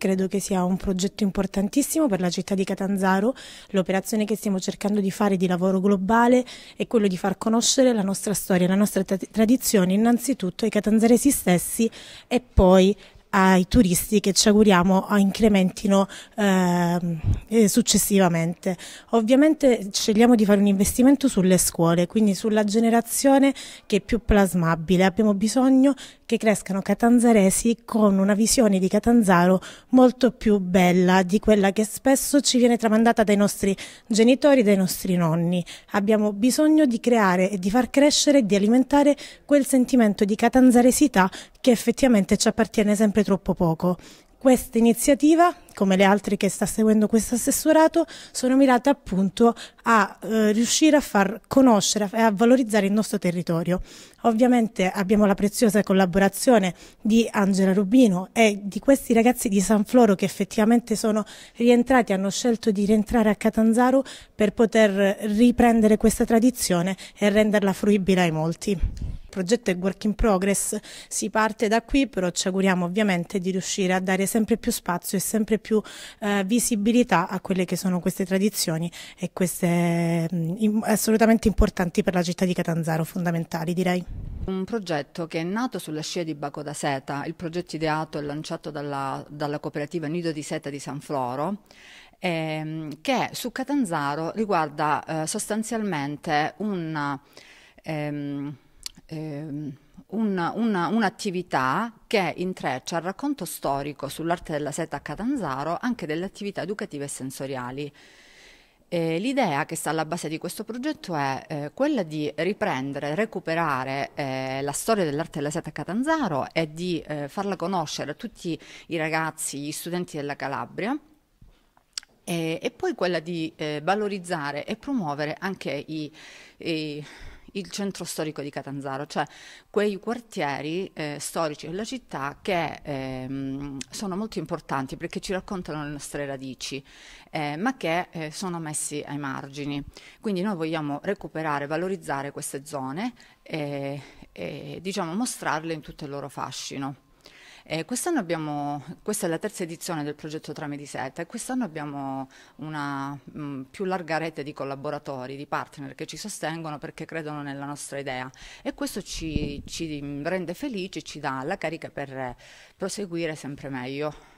credo che sia un progetto importantissimo per la città di Catanzaro. L'operazione che stiamo cercando di fare di lavoro globale è quello di far conoscere la nostra storia, la nostra tradizione innanzitutto ai catanzaresi stessi e poi ai turisti che ci auguriamo incrementino ehm, eh, successivamente. Ovviamente scegliamo di fare un investimento sulle scuole, quindi sulla generazione che è più plasmabile. Abbiamo bisogno che crescano catanzaresi con una visione di Catanzaro molto più bella di quella che spesso ci viene tramandata dai nostri genitori, dai nostri nonni. Abbiamo bisogno di creare e di far crescere e di alimentare quel sentimento di catanzaresità che effettivamente ci appartiene sempre troppo poco. Questa iniziativa, come le altre che sta seguendo questo assessorato, sono mirate appunto a eh, riuscire a far conoscere e a valorizzare il nostro territorio. Ovviamente abbiamo la preziosa collaborazione di Angela Rubino e di questi ragazzi di San Floro che effettivamente sono rientrati, hanno scelto di rientrare a Catanzaro per poter riprendere questa tradizione e renderla fruibile ai molti progetto è work in progress, si parte da qui, però ci auguriamo ovviamente di riuscire a dare sempre più spazio e sempre più eh, visibilità a quelle che sono queste tradizioni e queste mm, in, assolutamente importanti per la città di Catanzaro, fondamentali direi. Un progetto che è nato sulla scia di Baco da Seta, il progetto ideato e lanciato dalla, dalla cooperativa Nido di Seta di San Floro ehm, che su Catanzaro riguarda eh, sostanzialmente un ehm, ehm, una, una, un'attività che intreccia il racconto storico sull'arte della seta a Catanzaro anche delle attività educative e sensoriali. Eh, l'idea che sta alla base di questo progetto è eh, quella di riprendere, recuperare eh, la storia dell'arte della seta a Catanzaro e di eh, farla conoscere a tutti i ragazzi, gli studenti della Calabria. E, e poi quella di eh, valorizzare e promuovere anche i, i il centro storico di Catanzaro, cioè quei quartieri eh, storici della città che ehm, sono molto importanti perché ci raccontano le nostre radici, eh, ma che eh, sono messi ai margini. Quindi noi vogliamo recuperare, valorizzare queste zone e, eh, e diciamo mostrarle in tutto il loro fascino. Eh, abbiamo, questa è la terza edizione del progetto Trame di Seta e quest'anno abbiamo una mh, mm, più larga rete di collaboratori, di partner che ci sostengono perché credono nella nostra idea e questo ci, ci rende felici e ci dà la carica per proseguire sempre meglio.